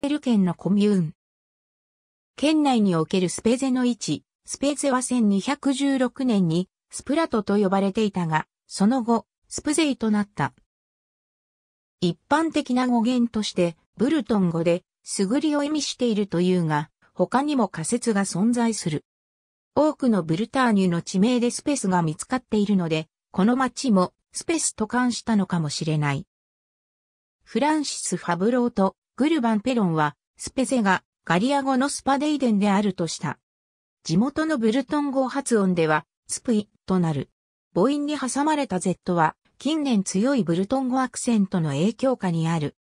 ペル県のコミューン。県内におけるスペゼの位置、スペゼは1216年にスプラトと呼ばれていたが、その後、スプゼイとなった。一般的な語源として、ブルトン語で、すぐりを意味しているというが、他にも仮説が存在する。多くのブルターニュの地名でスペスが見つかっているので、この町もスペスと関したのかもしれない。フランシス・ファブローとグルバンペロンは、スペセがガリア語のスパデイデンであるとした。地元のブルトン語発音では、スプイとなる。母音に挟まれた Z は、近年強いブルトン語アクセントの影響下にある。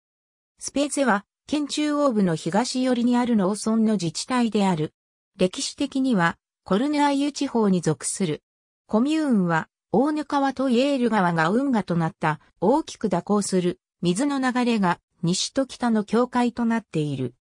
スペゼは、県中央部の東寄りにある農村の自治体である。歴史的には、コルネアユ地方に属する。コミューンは、大ヌ川とイエール川が運河となった、大きく蛇行する、水の流れが西と北の境界となっている。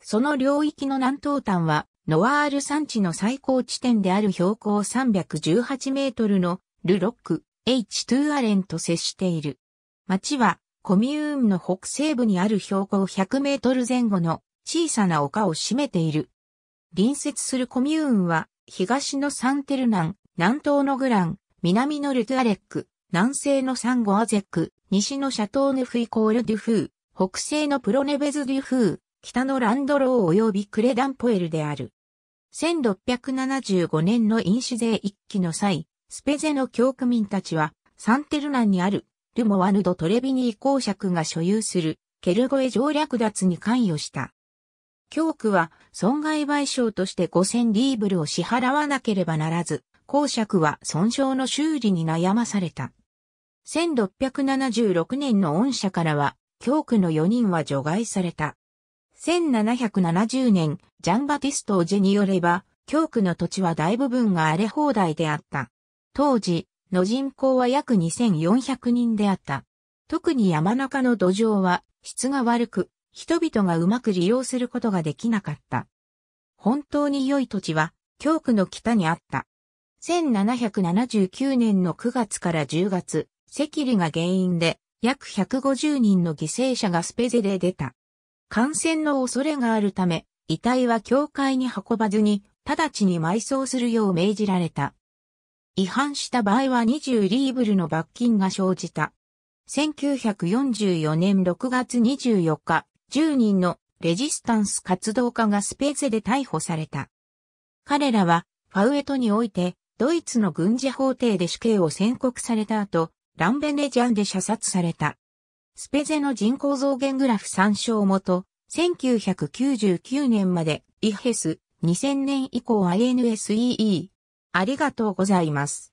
その領域の南東端は、ノワール山地の最高地点である標高318メートルのルロック、H2 アレンと接している。町は、コミューンの北西部にある標高100メートル前後の小さな丘を占めている。隣接するコミューンは、東のサンテルナン、南東のグラン、南のルトゥアレック、南西のサンゴアゼック、西のシャトーヌフイコールデュフー、北西のプロネベズデュフー、北のランドロー及びクレダンポエルである。1675年の飲酒税一揆の際、スペゼの教区民たちは、サンテルナンにある、ルモワヌド・トレビニー公爵が所有する、ケルゴエ条略奪に関与した。教区は、損害賠償として5000リーブルを支払わなければならず、公爵は損傷の修理に悩まされた。1676年の恩赦からは、教区の4人は除外された。1770年、ジャンバティスト・オジェによれば、教区の土地は大部分が荒れ放題であった。当時、の人口は約2400人であった。特に山中の土壌は質が悪く、人々がうまく利用することができなかった。本当に良い土地は、教区の北にあった。1779年の9月から10月、赤痢が原因で約150人の犠牲者がスペゼで出た。感染の恐れがあるため、遺体は教会に運ばずに、直ちに埋葬するよう命じられた。違反した場合は20リーブルの罰金が生じた。1944年6月24日、10人のレジスタンス活動家がスペーゼで逮捕された。彼らは、ファウエトにおいて、ドイツの軍事法廷で死刑を宣告された後、ランベネジャンで射殺された。スペゼの人口増減グラフ参照元、1999年まで、イヘス、2000年以降 INSEE。ありがとうございます。